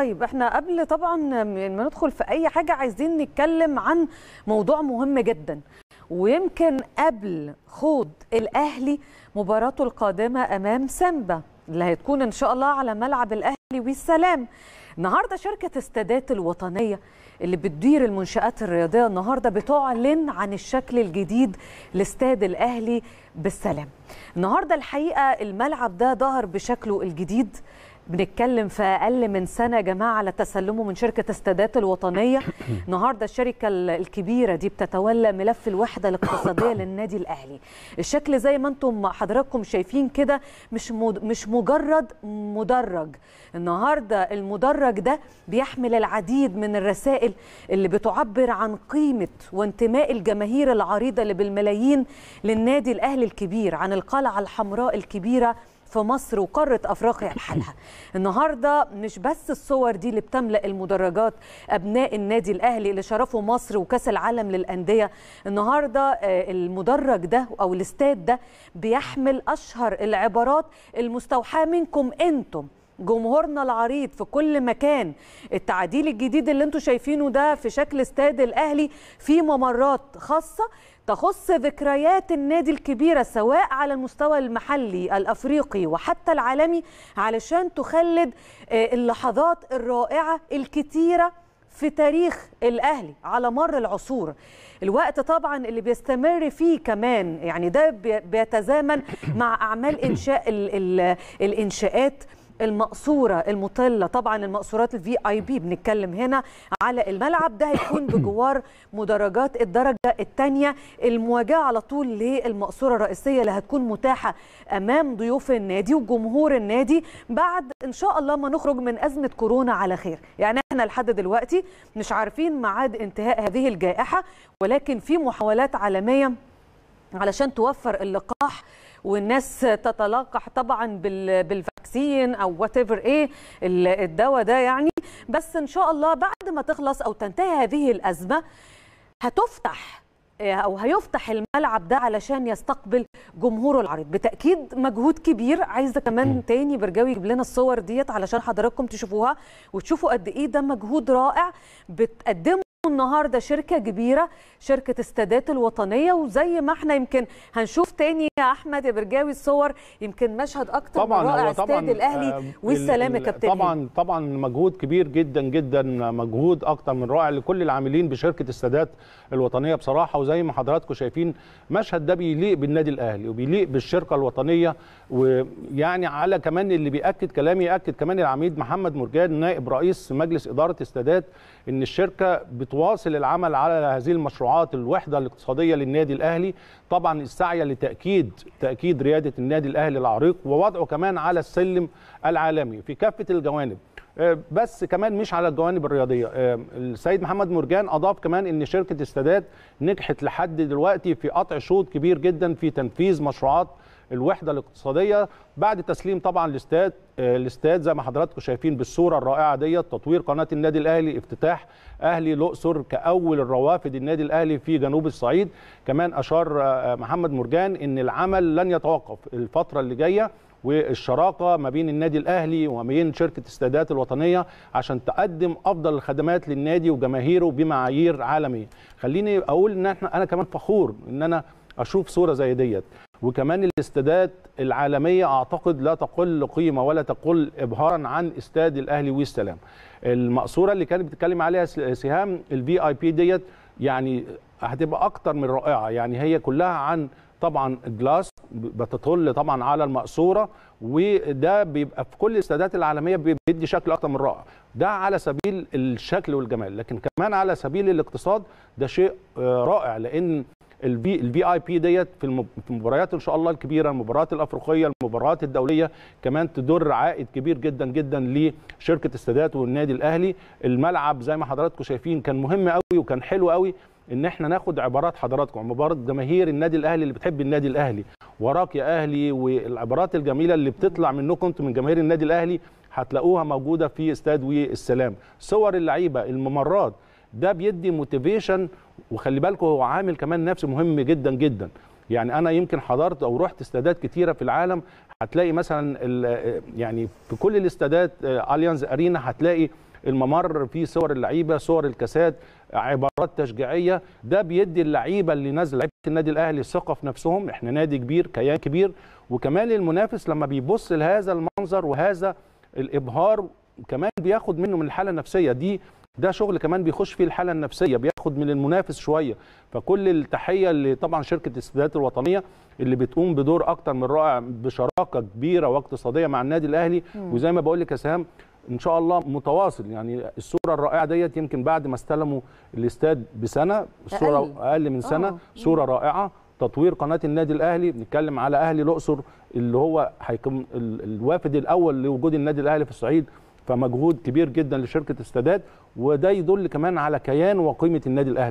طيب احنا قبل طبعا ما ندخل في اي حاجه عايزين نتكلم عن موضوع مهم جدا ويمكن قبل خوض الاهلي مباراته القادمه امام سامبا اللي هتكون ان شاء الله على ملعب الاهلي والسلام النهارده شركه استادات الوطنيه اللي بتدير المنشآت الرياضية النهاردة بتعلن عن الشكل الجديد لاستاد الأهلي بالسلام النهاردة الحقيقة الملعب ده ظهر بشكله الجديد بنتكلم في اقل من سنه يا جماعه على تسلمه من شركه السادات الوطنيه النهارده الشركه الكبيره دي بتتولى ملف الوحده الاقتصاديه للنادي الاهلي الشكل زي ما انتم حضراتكم شايفين كده مش مش مجرد مدرج النهارده المدرج ده بيحمل العديد من الرسائل اللي بتعبر عن قيمه وانتماء الجماهير العريضه اللي بالملايين للنادي الاهلي الكبير عن القلعه الحمراء الكبيره في مصر وقارة أفريقيا لحالها النهاردة مش بس الصور دي اللي بتملأ المدرجات أبناء النادي الأهلي اللي شرفوا مصر وكأس العالم للأندية النهاردة آه، المدرج ده أو الاستاد ده بيحمل أشهر العبارات المستوحاة منكم أنتم جمهورنا العريض في كل مكان التعديل الجديد اللي انتم شايفينه ده في شكل استاد الاهلي في ممرات خاصه تخص ذكريات النادي الكبيرة سواء على المستوى المحلي الأفريقي وحتى العالمي علشان تخلد آه، اللحظات الرائعة الكتيرة في تاريخ الأهلي على مر العصور الوقت طبعا اللي بيستمر فيه كمان يعني ده بيتزامن مع أعمال إنشاء الإنشاءات المقصوره المطله طبعا المقصورات الفي اي بي بنتكلم هنا على الملعب ده هيكون بجوار مدرجات الدرجه الثانيه المواجهه على طول للمقصوره الرئيسيه اللي هتكون متاحه امام ضيوف النادي وجمهور النادي بعد ان شاء الله ما نخرج من ازمه كورونا على خير يعني احنا لحد دلوقتي مش عارفين ميعاد انتهاء هذه الجائحه ولكن في محاولات عالميه علشان توفر اللقاح والناس تتلقح طبعا بالفاكسين او وات ايه الدواء ده يعني بس ان شاء الله بعد ما تخلص او تنتهي هذه الازمه هتفتح آه، او هيفتح الملعب ده علشان يستقبل جمهور العريض بتاكيد مجهود كبير عايزه كمان تاني برجاوي يجيب لنا الصور ديت علشان حضراتكم تشوفوها وتشوفوا قد ايه ده مجهود رائع بتقدمه النهارده شركه كبيره شركه السادات الوطنيه وزي ما احنا يمكن هنشوف تاني يا احمد يا برجاوي الصور يمكن مشهد اكتر طبعا من رائع استاد الاهلي آه والسلام يا كابتن طبعا طبعا مجهود كبير جدا جدا مجهود اكتر من رائع لكل العاملين بشركه السادات الوطنيه بصراحه وزي ما حضراتكم شايفين مشهد ده بيليق بالنادي الاهلي وبيليق بالشركه الوطنيه ويعني على كمان اللي بياكد كلامي ياكد كمان العميد محمد مرجان نائب رئيس مجلس اداره السادات ان الشركه بتو واصل العمل على هذه المشروعات الوحده الاقتصاديه للنادي الاهلي طبعا السعي لتاكيد تاكيد رياده النادي الاهلي العريق ووضعه كمان على السلم العالمي في كافه الجوانب آه، بس كمان مش على الجوانب الرياضيه آه، السيد محمد مرجان اضاف كمان ان شركه السادات نجحت لحد دلوقتي في قطع شوط كبير جدا في تنفيذ مشروعات الوحده الاقتصاديه بعد تسليم طبعا الاستاد الاستاد زي ما حضراتكم شايفين بالصوره الرائعه ديت تطوير قناه النادي الاهلي افتتاح اهلي الاقصر كاول الروافد النادي الاهلي في جنوب الصعيد كمان اشار محمد مرجان ان العمل لن يتوقف الفتره اللي جايه والشراكه ما بين النادي الاهلي وما بين شركه السادات الوطنيه عشان تقدم افضل الخدمات للنادي وجماهيره بمعايير عالميه خليني اقول ان احنا انا كمان فخور ان انا اشوف صوره زي ديت وكمان الاستادات العالميه اعتقد لا تقل قيمه ولا تقل ابهارا عن استاد الاهلي والسلام المقصوره اللي كانت بتتكلم عليها سهام الفي اي بي ديت يعني هتبقى اكتر من رائعه يعني هي كلها عن طبعا جلاس بتطل طبعا على المقصوره وده بيبقى في كل الاستادات العالميه بيدي شكل اكتر من رائع ده على سبيل الشكل والجمال لكن كمان على سبيل الاقتصاد ده شيء آه، رائع لان البي, البي اي بي ديت في المباريات ان شاء الله الكبيره المباريات الافريقيه المباريات الدوليه كمان تدر عائد كبير جدا جدا لشركه السادات والنادي الاهلي الملعب زي ما حضراتكم شايفين كان مهم قوي وكان حلو قوي ان احنا ناخد عبارات حضراتكم عبارات جماهير النادي الاهلي اللي بتحب النادي الاهلي وراك يا اهلي والعبارات الجميله اللي بتطلع منكم انتم من جماهير النادي الاهلي هتلاقوها موجوده في استاد والسلام صور اللعيبه الممرات ده بيدي موتيفيشن وخلي بالكم هو عامل كمان نفسي مهم جدا جدا يعني انا يمكن حضرت او رحت استادات كتيره في العالم هتلاقي مثلا آه، يعني في كل الاستادات اليانز آه، ارينا هتلاقي الممر فيه صور اللعيبه صور الكاسات عبارات تشجيعيه ده بيدي اللعيبه اللي نازل لعيبه النادي الاهلي ثقه في نفسهم احنا نادي كبير كيان كبير وكمان المنافس لما بيبص لهذا المنظر وهذا الابهار كمان بياخد منه من الحاله النفسيه دي ده شغل كمان بيخش فيه الحاله النفسيه بياخد من المنافس شويه فكل التحيه اللي طبعا شركه الاستادات الوطنيه اللي بتقوم بدور اكتر من رائع بشراكه كبيره واقتصاديه مع النادي الاهلي مم. وزي ما بقول لك يا سهام ان شاء الله متواصل يعني الصوره الرائعه ديت يمكن بعد ما استلموا الاستاد بسنه الصوره اقل, أقل من سنه أوه. صوره رائعه تطوير قناه النادي الاهلي بنتكلم على اهلي الاقصر اللي هو هيكون الوافد الاول لوجود النادي الاهلي في الصعيد فمجهود كبير جدا لشركه السادات وده يدل كمان على كيان وقيمه النادي الاهلي